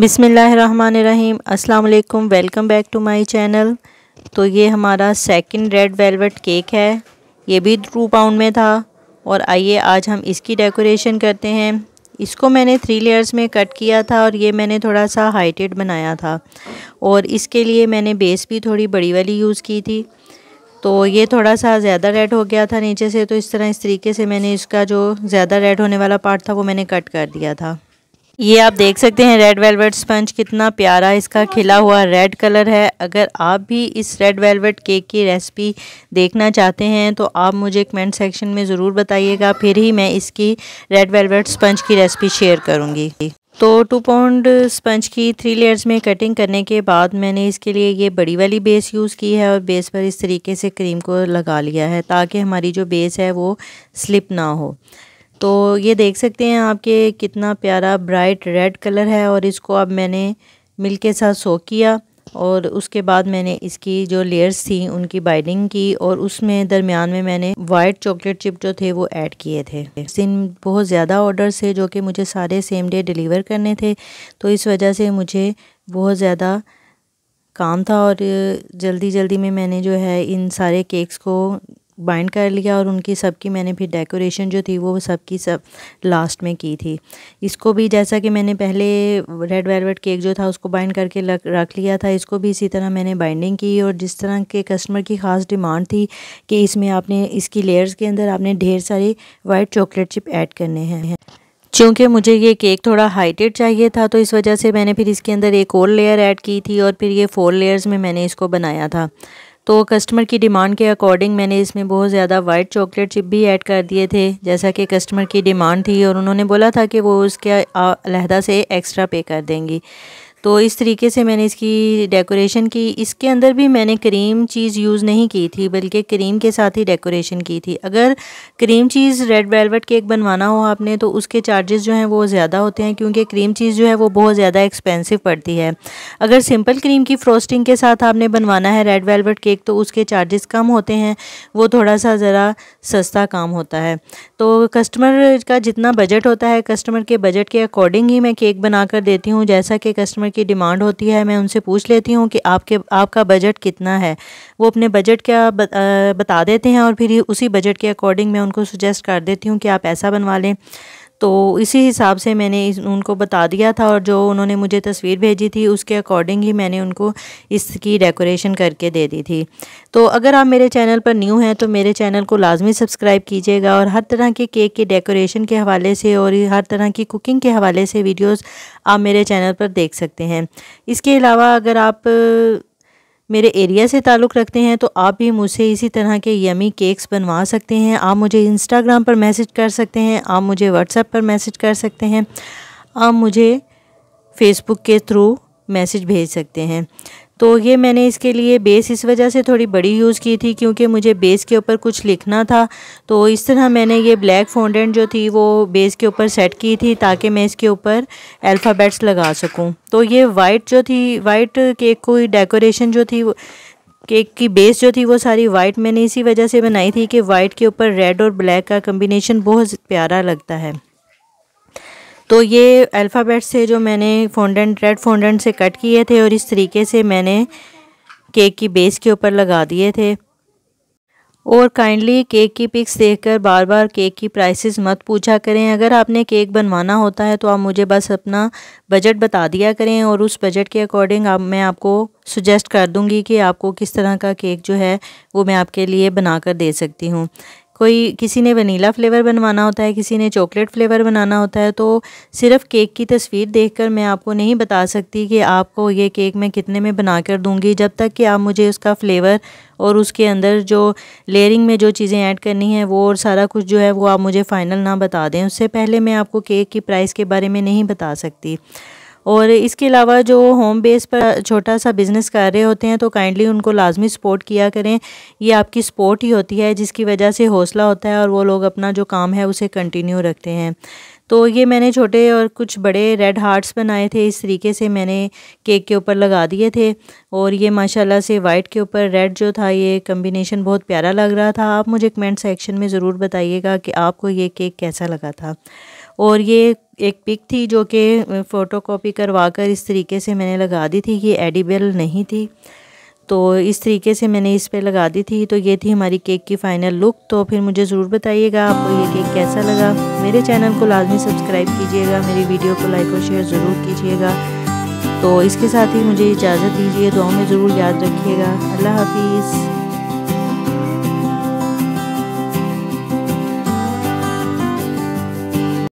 बिसमीम् अल्लाम welcome back to my channel तो ये हमारा सेकंड रेड वेलवेट केक है ये भी टू पाउंड में था और आइए आज हम इसकी डेकोरेशन करते हैं इसको मैंने थ्री लेयर्स में कट किया था और ये मैंने थोड़ा सा हाइटेड बनाया था और इसके लिए मैंने बेस भी थोड़ी बड़ी वाली यूज़ की थी तो ये थोड़ा सा ज़्यादा रेड हो गया था नीचे से तो इस तरह इस तरीके से मैंने इसका जो ज़्यादा रेड होने वाला पार्ट था वो मैंने कट कर दिया था ये आप देख सकते हैं रेड वेलवेट स्पंज कितना प्यारा इसका हाँ खिला हुआ रेड कलर है अगर आप भी इस रेड वेलवेट केक की रेसिपी देखना चाहते हैं तो आप मुझे कमेंट सेक्शन में ज़रूर बताइएगा फिर ही मैं इसकी रेड वेलवेट स्पंज की रेसिपी शेयर करूँगी तो टू पाउंड स्पंज की थ्री लेयर्स में कटिंग करने के बाद मैंने इसके लिए ये बड़ी वाली बेस यूज़ की है और बेस पर इस तरीके से क्रीम को लगा लिया है ताकि हमारी जो बेस है वो स्लिप ना हो तो ये देख सकते हैं आपके कितना प्यारा ब्राइट रेड कलर है और इसको अब मैंने मिल के साथ सो किया और उसके बाद मैंने इसकी जो लेयर्स थी उनकी बाइंडिंग की और उसमें दरमियान में मैंने वाइट चॉकलेट चिप जो थे वो ऐड किए थे इस बहुत ज़्यादा ऑर्डर थे जो कि मुझे सारे सेम डे डिलीवर करने थे तो इस वजह से मुझे बहुत ज़्यादा काम था और जल्दी जल्दी में मैंने जो है इन सारे केक्स को बाइंड कर लिया और उनकी सबकी मैंने फिर डेकोरेशन जो थी वो सबकी सब लास्ट में की थी इसको भी जैसा कि मैंने पहले रेड वेलवेट केक जो था उसको बाइंड करके रख लिया था इसको भी इसी तरह मैंने बाइंडिंग की और जिस तरह के कस्टमर की ख़ास डिमांड थी कि इसमें आपने इसकी लेयर्स के अंदर आपने ढेर सारी वाइट चॉकलेट चिप ऐड करने हैं चूँकि मुझे ये केक थोड़ा हाइटेड चाहिए था तो इस वजह से मैंने फिर इसके अंदर एक और लेयर ऐड की थी और फिर ये फोर लेयर्स में मैंने इसको बनाया था तो कस्टमर की डिमांड के अकॉर्डिंग मैंने इसमें बहुत ज़्यादा वाइट चॉकलेट चिप भी ऐड कर दिए थे जैसा कि कस्टमर की डिमांड थी और उन्होंने बोला था कि वो उसके अलहदा से एक्स्ट्रा पे कर देंगी तो इस तरीके से मैंने इसकी डेकोरेशन की इसके अंदर भी मैंने क्रीम चीज़ यूज़ नहीं की थी बल्कि क्रीम के साथ ही डेकोरेशन की थी अगर cream cheese red velvet cake बनवाना हो आपने तो उसके चार्जेस जो हैं वो ज़्यादा होते हैं क्योंकि क्रीम चीज़ जो है वो बहुत ज़्यादा एक्सपेंसिव पड़ती है अगर सिंपल क्रीम की फ्रोस्टिंग के साथ आपने बनवाना है रेड वेलवेट केक तो उसके चार्जेस कम होते हैं वो थोड़ा सा ज़रा सस्ता काम होता है तो कस्टमर का जितना बजट होता है कस्टमर के बजट के अकॉर्डिंग ही मैं केक बना कर देती हूँ जैसा कि कस्टमर की डिमांड होती है मैं उनसे पूछ लेती हूँ कि आपके आपका बजट कितना है वो अपने बजट का बता देते हैं और फिर उसी बजट के अकॉर्डिंग मैं उनको सजेस्ट कर देती हूँ कि आप ऐसा बनवा लें तो इसी हिसाब से मैंने इस उनको बता दिया था और जो उन्होंने मुझे तस्वीर भेजी थी उसके अकॉर्डिंग ही मैंने उनको इसकी डेकोरेशन करके दे दी थी तो अगर आप मेरे चैनल पर न्यू हैं तो मेरे चैनल को लाजमी सब्सक्राइब कीजिएगा और हर तरह के केक के डेकोरेशन के हवाले से और हर तरह की कुकिंग के हवाले से वीडियोज़ आप मेरे चैनल पर देख सकते हैं इसके अलावा अगर आप मेरे एरिया से ताल्लुक़ रखते हैं तो आप भी मुझसे इसी तरह के यमी केक्स बनवा सकते हैं आप मुझे इंस्टाग्राम पर मैसेज कर सकते हैं आप मुझे व्हाट्सएप पर मैसेज कर सकते हैं आप मुझे फ़ेसबुक के थ्रू मैसेज भेज सकते हैं तो ये मैंने इसके लिए बेस इस वजह से थोड़ी बड़ी यूज़ की थी क्योंकि मुझे बेस के ऊपर कुछ लिखना था तो इस तरह मैंने ये ब्लैक फोंडेंट जो थी वो बेस के ऊपर सेट की थी ताकि मैं इसके ऊपर अल्फ़ाबेट्स लगा सकूं तो ये वाइट जो थी वाइट केक को डेकोरेशन जो थी केक की बेस जो थी वो सारी वाइट मैंने इसी वजह से बनाई थी कि वाइट के ऊपर रेड और ब्लैक का कम्बिनेशन बहुत प्यारा लगता है तो ये अल्फ़ाबेट से जो मैंने फोंडेंट रेड फोंडेंट से कट किए थे और इस तरीके से मैंने केक की बेस के ऊपर लगा दिए थे और काइंडली केक की पिक्स देखकर बार बार केक की प्राइसेस मत पूछा करें अगर आपने केक बनवाना होता है तो आप मुझे बस अपना बजट बता दिया करें और उस बजट के अकॉर्डिंग आप मैं आपको सुजेस्ट कर दूंगी कि आपको किस तरह का केक जो है वो मैं आपके लिए बना कर दे सकती हूँ कोई किसी ने वनीला फ्लेवर बनवाना होता है किसी ने चॉकलेट फ्लेवर बनाना होता है तो सिर्फ केक की तस्वीर देखकर मैं आपको नहीं बता सकती कि आपको ये केक मैं कितने में बना कर दूँगी जब तक कि आप मुझे उसका फ्लेवर और उसके अंदर जो लेयरिंग में जो चीज़ें ऐड करनी है वो और सारा कुछ जो है वो आप मुझे फ़ाइनल ना बता दें उससे पहले मैं आपको केक की प्राइस के बारे में नहीं बता सकती और इसके अलावा जो होम बेस पर छोटा सा बिज़नेस कर रहे होते हैं तो काइंडली उनको लाजमी सपोर्ट किया करें ये आपकी सपोर्ट ही होती है जिसकी वजह से हौसला होता है और वो लोग अपना जो काम है उसे कंटिन्यू रखते हैं तो ये मैंने छोटे और कुछ बड़े रेड हार्ट्स बनाए थे इस तरीके से मैंने केक के ऊपर लगा दिए थे और ये माशाल्लाह से वाइट के ऊपर रेड जो था ये कम्बिनेशन बहुत प्यारा लग रहा था आप मुझे कमेंट सेक्शन में ज़रूर बताइएगा कि आपको ये केक कैसा लगा था और ये एक पिक थी जो कि फ़ोटो कापी करवा कर इस तरीके से मैंने लगा दी थी ये एडिबल नहीं थी तो इस तरीके से मैंने इस पर लगा दी थी तो ये थी हमारी केक की फ़ाइनल लुक तो फिर मुझे ज़रूर बताइएगा आपको ये केक कैसा लगा मेरे चैनल को लाजमी सब्सक्राइब कीजिएगा मेरी वीडियो को लाइक और शेयर ज़रूर कीजिएगा तो इसके साथ ही मुझे इजाज़त दीजिए दुआ में ज़रूर याद रखिएगा अल्लाह हाफिज़